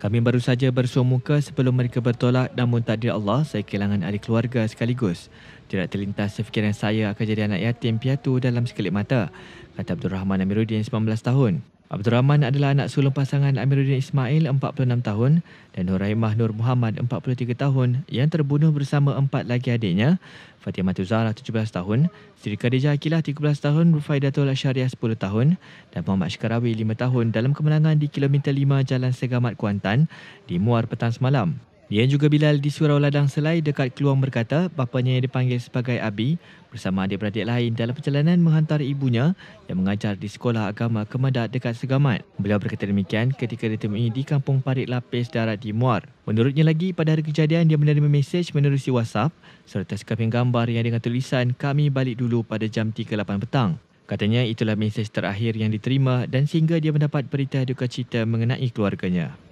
Kami baru saja bersuam muka sebelum mereka bertolak namun takdir Allah saya kehilangan ahli keluarga sekaligus. Tidak terlintas sefikiran saya akan jadi anak yatim piatu dalam sekelip mata. Kata Abdul Rahman Amiruddin, 19 tahun. Abdul Rahman adalah anak sulung pasangan Amiruddin Ismail, 46 tahun dan Nuraimah Nur Muhammad, 43 tahun yang terbunuh bersama empat lagi adiknya, Fatimah Tuzalah, 17 tahun, Siti Khadijah Akilah, 13 tahun, Rufaidatul Asyariah, 10 tahun dan Muhammad Syekarawi, 5 tahun dalam kemenangan di kilometer 5 Jalan Segamat, Kuantan di Muar Petang Semalam. Yang juga Bilal di surau ladang selai dekat Keluang berkata bapanya yang dipanggil sebagai Abi bersama adik-beradik lain dalam perjalanan menghantar ibunya yang mengajar di sekolah agama Kemadat dekat Segamat. Beliau berkata demikian ketika ditemui di kampung Parit Lapis Darat di Muar. Menurutnya lagi pada hari kejadian dia menerima mesej menerusi WhatsApp serta sekeping gambar yang dengan tulisan kami balik dulu pada jam 3.8 petang. Katanya itulah mesej terakhir yang diterima dan sehingga dia mendapat berita duka cita mengenai keluarganya.